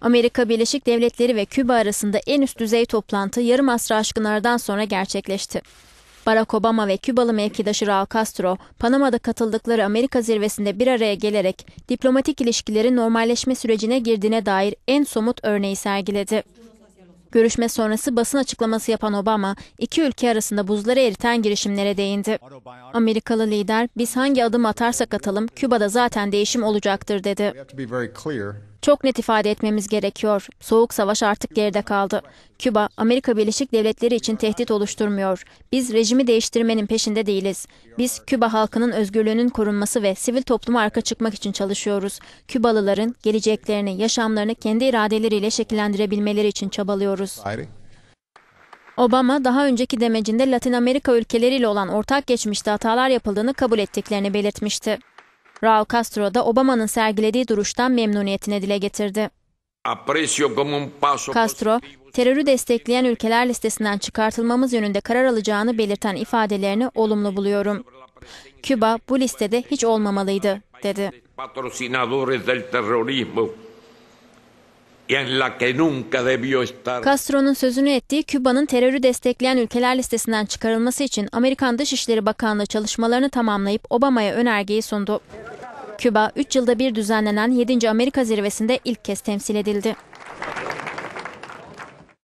Amerika Birleşik Devletleri ve Küba arasında en üst düzey toplantı yarım asra aşkınlardan sonra gerçekleşti. Barack Obama ve Kübalı mevkidaşı Raul Castro, Panama'da katıldıkları Amerika zirvesinde bir araya gelerek diplomatik ilişkilerin normalleşme sürecine girdiğine dair en somut örneği sergiledi. Görüşme sonrası basın açıklaması yapan Obama, iki ülke arasında buzları eriten girişimlere değindi. Amerikalı lider, biz hangi adım atarsak atalım, Küba'da zaten değişim olacaktır dedi. Çok net ifade etmemiz gerekiyor. Soğuk savaş artık geride kaldı. Küba, Amerika Birleşik Devletleri için tehdit oluşturmuyor. Biz rejimi değiştirmenin peşinde değiliz. Biz Küba halkının özgürlüğünün korunması ve sivil topluma arka çıkmak için çalışıyoruz. Kübalıların geleceklerini, yaşamlarını kendi iradeleriyle şekillendirebilmeleri için çabalıyoruz görüyoruz. Obama daha önceki demecinde Latin Amerika ülkeleriyle olan ortak geçmişte hatalar yapıldığını kabul ettiklerini belirtmişti. Raul Castro da Obama'nın sergilediği duruştan memnuniyetini dile getirdi. Castro, terörü destekleyen ülkeler listesinden çıkartılmamız yönünde karar alacağını belirten ifadelerini olumlu buluyorum. Küba bu listede hiç olmamalıydı, dedi. Castro'nun sözünü ettiği Küba'nın terörü destekleyen ülkeler listesinden çıkarılması için Amerikan Dışişleri Bakanlığı çalışmalarını tamamlayıp Obama'ya önergeyi sundu. Küba 3 yılda bir düzenlenen 7. Amerika zirvesinde ilk kez temsil edildi.